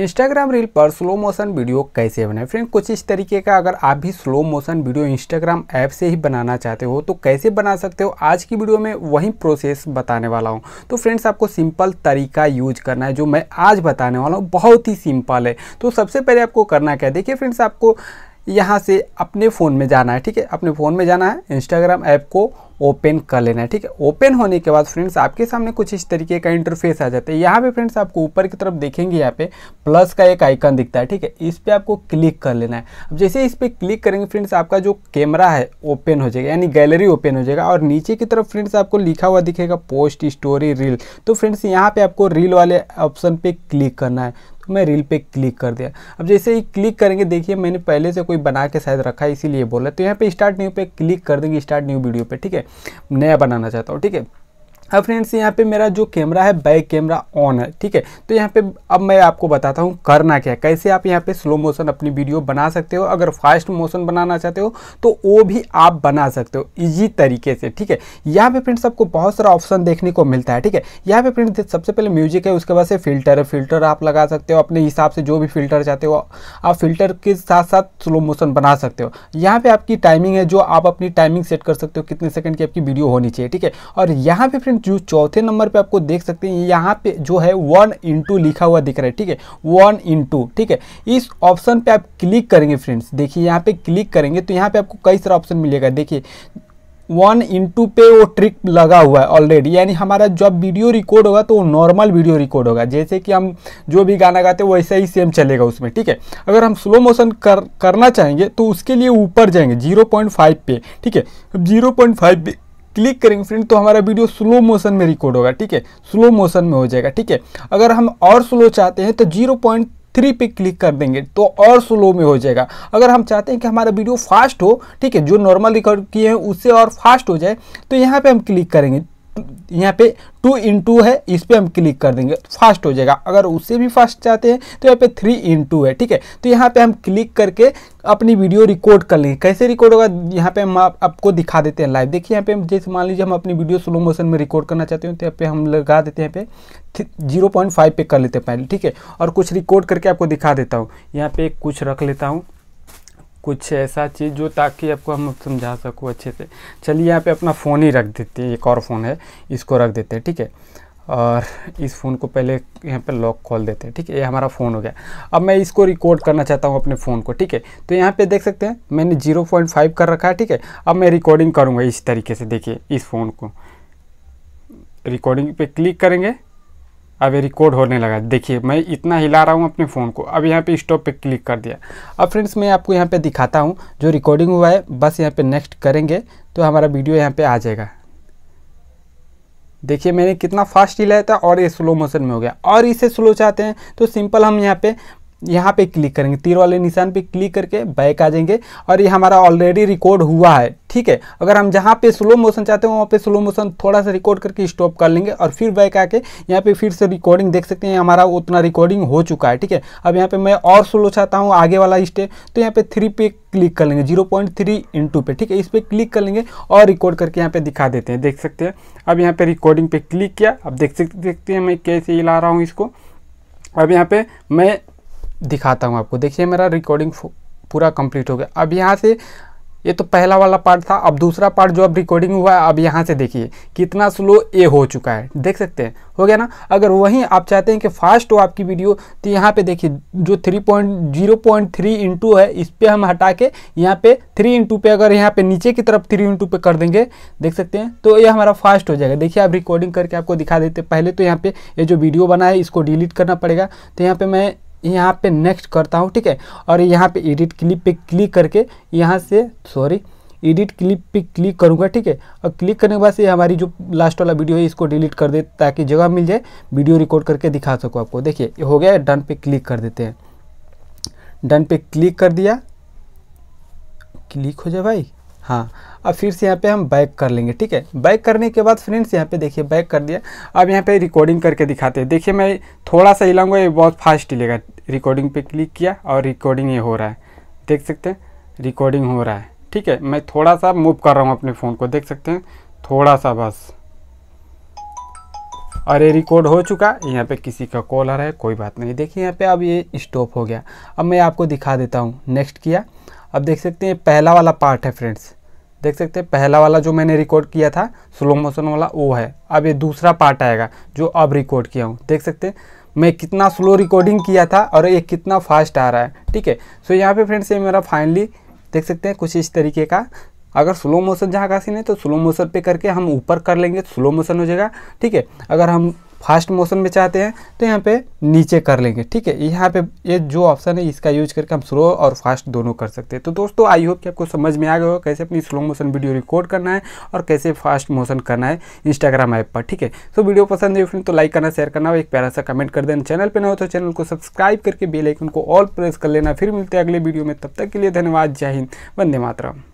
Instagram reel पर slow motion video कैसे बनाए फ्रेंड कुछ इस तरीके का अगर आप भी slow motion video Instagram app से ही बनाना चाहते हो तो कैसे बना सकते हो आज की वीडियो में वही प्रोसेस बताने वाला हूँ तो फ्रेंड्स आपको सिंपल तरीका यूज करना है जो मैं आज बताने वाला हूँ बहुत ही सिंपल है तो सबसे पहले आपको करना क्या देखिए फ्रेंड्स आपको यहाँ से अपने फ़ोन में जाना है ठीक है अपने फ़ोन में जाना है इंस्टाग्राम ऐप को ओपन कर लेना है ठीक है ओपन होने के बाद फ्रेंड्स आपके सामने कुछ इस तरीके का इंटरफेस आ जाता है यहाँ पे फ्रेंड्स आपको ऊपर की तरफ देखेंगे यहाँ पे प्लस का एक आइकन दिखता है ठीक है इस पर आपको क्लिक कर लेना है अब जैसे इस पर क्लिक करेंगे फ्रेंड्स आपका जो कैमरा है ओपन हो जाएगा यानी गैलरी ओपन हो जाएगा और नीचे की तरफ फ्रेंड्स आपको लिखा हुआ दिखेगा पोस्ट स्टोरी रील तो फ्रेंड्स यहाँ पर आपको रील वाले ऑप्शन पर क्लिक करना है तो मैं रील पे क्लिक कर दिया अब जैसे ही क्लिक करेंगे देखिए मैंने पहले से कोई बना के शायद रखा है इसीलिए बोला तो यहाँ पे स्टार्ट न्यू पे क्लिक कर देंगे स्टार्ट न्यू वीडियो पे ठीक है नया बनाना चाहता हूँ ठीक है अब हाँ फ्रेंड्स यहाँ पे मेरा जो कैमरा है बैक कैमरा ऑन है ठीक है तो यहाँ पे अब मैं आपको बताता हूँ करना क्या है कैसे आप यहाँ पे स्लो मोशन अपनी वीडियो बना सकते हो अगर फास्ट मोशन बनाना चाहते हो तो वो भी आप बना सकते हो इजी तरीके से ठीक है यहाँ पे फ्रेंड्स आपको बहुत सारा ऑप्शन देखने को मिलता है ठीक है यहाँ पे फ्रेंड्स सबसे पहले म्यूजिक है उसके बाद से फिल्टर है फिल्टर आप लगा सकते हो अपने हिसाब से जो भी फिल्टर चाहते हो आप फिल्टर के साथ साथ स्लो मोशन बना सकते हो यहाँ पर आपकी टाइमिंग है जो आप अपनी टाइमिंग सेट कर सकते हो कितने सेकेंड की आपकी वीडियो होनी चाहिए ठीक है और यहाँ पर फ्रेंड जो चौथे नंबर पे आपको देख सकते हैं यहाँ पे जो है वन इंटू लिखा हुआ दिख रहा है ठीक है वन इंटू ठीक है इस ऑप्शन पे आप क्लिक करेंगे फ्रेंड्स देखिए यहाँ पे क्लिक करेंगे तो यहाँ पे आपको कई सारा ऑप्शन मिलेगा देखिए वन इंटू पे वो ट्रिक लगा हुआ है ऑलरेडी यानी हमारा जब वीडियो रिकॉर्ड होगा तो वो नॉर्मल वीडियो रिकॉर्ड होगा जैसे कि हम जो भी गाना गाते हैं वैसा ही सेम चलेगा उसमें ठीक है अगर हम स्लो मोशन कर करना चाहेंगे तो उसके लिए ऊपर जाएंगे 0.5 पे ठीक है 0.5 पे क्लिक करेंगे फ्रेंड तो हमारा वीडियो स्लो मोशन में रिकॉर्ड होगा ठीक है स्लो मोशन में हो जाएगा ठीक है अगर हम और स्लो चाहते हैं तो जीरो पॉइंट थ्री पे क्लिक कर देंगे तो और स्लो में हो जाएगा अगर हम चाहते हैं कि हमारा वीडियो फास्ट हो ठीक है जो नॉर्मल रिकॉर्ड किए हैं उससे और फास्ट हो जाए तो यहाँ पे हम क्लिक करेंगे यहाँ पे टू इन टू है इस पर हम क्लिक कर देंगे तो फास्ट हो जाएगा अगर उससे भी फास्ट चाहते हैं तो यहाँ पे थ्री इन टू है ठीक है तो यहाँ पे हम क्लिक करके अपनी वीडियो रिकॉर्ड कर लेंगे कैसे रिकॉर्ड होगा यहाँ पे हम आप, आपको दिखा देते हैं लाइव देखिए यहाँ पे जैसे मान लीजिए हम अपनी वीडियो स्लो मोशन में रिकॉर्ड करना चाहते हैं तो यहाँ पे हम लगा देते हैं यहाँ पे जीरो पॉइंट फाइव पे कर लेते हैं पहले ठीक है और कुछ रिकॉर्ड करके आपको दिखा देता हूँ यहाँ पे कुछ रख लेता हूँ कुछ ऐसा चीज़ जो ताकि आपको हम समझा सकूँ अच्छे से चलिए यहाँ पे अपना फ़ोन ही रख देते हैं एक और फ़ोन है इसको रख देते हैं ठीक है और इस फ़ोन को पहले यहाँ पे लॉक खोल देते हैं ठीक है ये हमारा फ़ोन हो गया अब मैं इसको रिकॉर्ड करना चाहता हूँ अपने फ़ोन को ठीक है तो यहाँ पे देख सकते हैं मैंने 0.5 कर रखा है ठीक है अब मैं रिकॉर्डिंग करूँगा इस तरीके से देखिए इस फ़ोन को रिकॉर्डिंग पे क्लिक करेंगे अब रिकॉर्ड होने लगा देखिए मैं इतना हिला रहा हूँ अपने फ़ोन को अब यहाँ पे स्टॉप पे क्लिक कर दिया अब फ्रेंड्स मैं आपको यहाँ पे दिखाता हूँ जो रिकॉर्डिंग हुआ है बस यहाँ पे नेक्स्ट करेंगे तो हमारा वीडियो यहाँ पे आ जाएगा देखिए मैंने कितना फास्ट हिलाया था और ये स्लो मोशन में हो गया और इसे स्लो चाहते हैं तो सिंपल हम यहाँ पे यहाँ पे क्लिक करेंगे तीर वाले निशान पे क्लिक करके बैक आ जाएंगे और ये हमारा ऑलरेडी रिकॉर्ड हुआ है ठीक है अगर हम जहाँ पे स्लो मोशन चाहते हैं वहाँ पे स्लो मोशन थोड़ा सा रिकॉर्ड करके स्टॉप कर लेंगे और फिर बैक आके यहाँ पे फिर से रिकॉर्डिंग देख सकते हैं हमारा उतना रिकॉर्डिंग हो चुका है ठीक है अब यहाँ पर मैं और स्लो चाहता हूँ आगे वाला स्टेप तो यहाँ पर थ्री पे क्लिक कर लेंगे जीरो पॉइंट थ्री पे ठीक है इस पर क्लिक कर लेंगे और रिकॉर्ड करके यहाँ पर दिखा देते हैं देख सकते हैं अब यहाँ पर रिकॉर्डिंग पे क्लिक किया अब देख सकते देखते हैं मैं कैसे हिला रहा हूँ इसको अब यहाँ पे मैं दिखाता हूँ आपको देखिए मेरा रिकॉर्डिंग पूरा कंप्लीट हो गया अब यहाँ से ये तो पहला वाला पार्ट था अब दूसरा पार्ट जो अब रिकॉर्डिंग हुआ है अब यहाँ से देखिए कितना स्लो ए हो चुका है देख सकते हैं हो गया ना अगर वहीं आप चाहते हैं कि फास्ट हो आपकी वीडियो तो यहाँ पे देखिए जो three point zero point three into है इस पर हम हटा के यहाँ पे थ्री इंटू पे अगर यहाँ पे नीचे की तरफ थ्री इंटू पे कर देंगे देख सकते हैं तो ये हमारा फास्ट हो जाएगा देखिए आप रिकॉर्डिंग करके आपको दिखा देते पहले तो यहाँ पर ये जो वीडियो बना है इसको डिलीट करना पड़ेगा तो यहाँ पर मैं यहाँ पे नेक्स्ट करता हूँ ठीक है और यहाँ पे एडिट क्लिप पे क्लिक करके यहाँ से सॉरी एडिट क्लिप पे क्लिक करूँगा ठीक है और क्लिक करने के बाद से हमारी जो लास्ट वाला वीडियो है इसको डिलीट कर दे ताकि जगह मिल जाए वीडियो रिकॉर्ड करके दिखा सको आपको देखिए हो गया डन पे क्लिक कर देते हैं डन पे क्लिक कर दिया क्लिक हो जाए भाई हाँ अब फिर से यहाँ पे हम बैक कर लेंगे ठीक है बैक करने के बाद फ्रेंड्स यहाँ पे देखिए बैक कर दिया अब यहाँ पे रिकॉर्डिंग करके दिखाते हैं देखिए मैं थोड़ा सा हिलाऊंगा ये बहुत फास्ट हिलेगा रिकॉर्डिंग पे क्लिक किया और रिकॉर्डिंग ये हो रहा है देख सकते हैं रिकॉर्डिंग हो रहा है ठीक है मैं थोड़ा सा मूव कर रहा हूँ अपने फ़ोन को देख सकते हैं थोड़ा सा बस और ये रिकॉर्ड हो चुका यहाँ पे किसी का कॉल आ रहा है कोई बात नहीं देखिए यहाँ पे अब ये स्टॉप हो गया अब मैं आपको दिखा देता हूँ नेक्स्ट किया अब देख सकते हैं पहला वाला पार्ट है फ्रेंड्स देख सकते हैं पहला वाला जो मैंने रिकॉर्ड किया था स्लो मोशन वाला वो है अब ये दूसरा पार्ट आएगा जो अब रिकॉर्ड किया हूँ देख सकते हैं मैं कितना स्लो रिकॉर्डिंग किया था और ये कितना फास्ट आ रहा है ठीक है सो यहाँ पे फ्रेंड्स ये मेरा फाइनली देख सकते हैं कुछ इस तरीके का अगर स्लो मोशन जहाँ का सीन है तो स्लो मोशन पे करके हम ऊपर कर लेंगे तो स्लो मोशन हो जाएगा ठीक है अगर हम फास्ट मोशन में चाहते हैं तो यहाँ पे नीचे कर लेंगे ठीक है यहाँ पे ये जो ऑप्शन है इसका यूज करके हम स्लो और फास्ट दोनों कर सकते हैं तो दोस्तों आई होप कि आपको समझ में आ गया हो कैसे अपनी स्लो मोशन वीडियो रिकॉर्ड करना है और कैसे फास्ट मोशन करना है इंस्टाग्राम ऐप पर ठीक है तो वीडियो पसंद है फ्रेंड तो लाइक करना शेयर करना और एक प्यारा सा कमेंट कर देना चैनल पर ना हो तो चैनल को सब्सक्राइब करके बेलाइकन को ऑल प्रेस कर लेना फिर मिलते हैं अगले वीडियो में तब तक के लिए धन्यवाद जय हिंद वंदे मातरम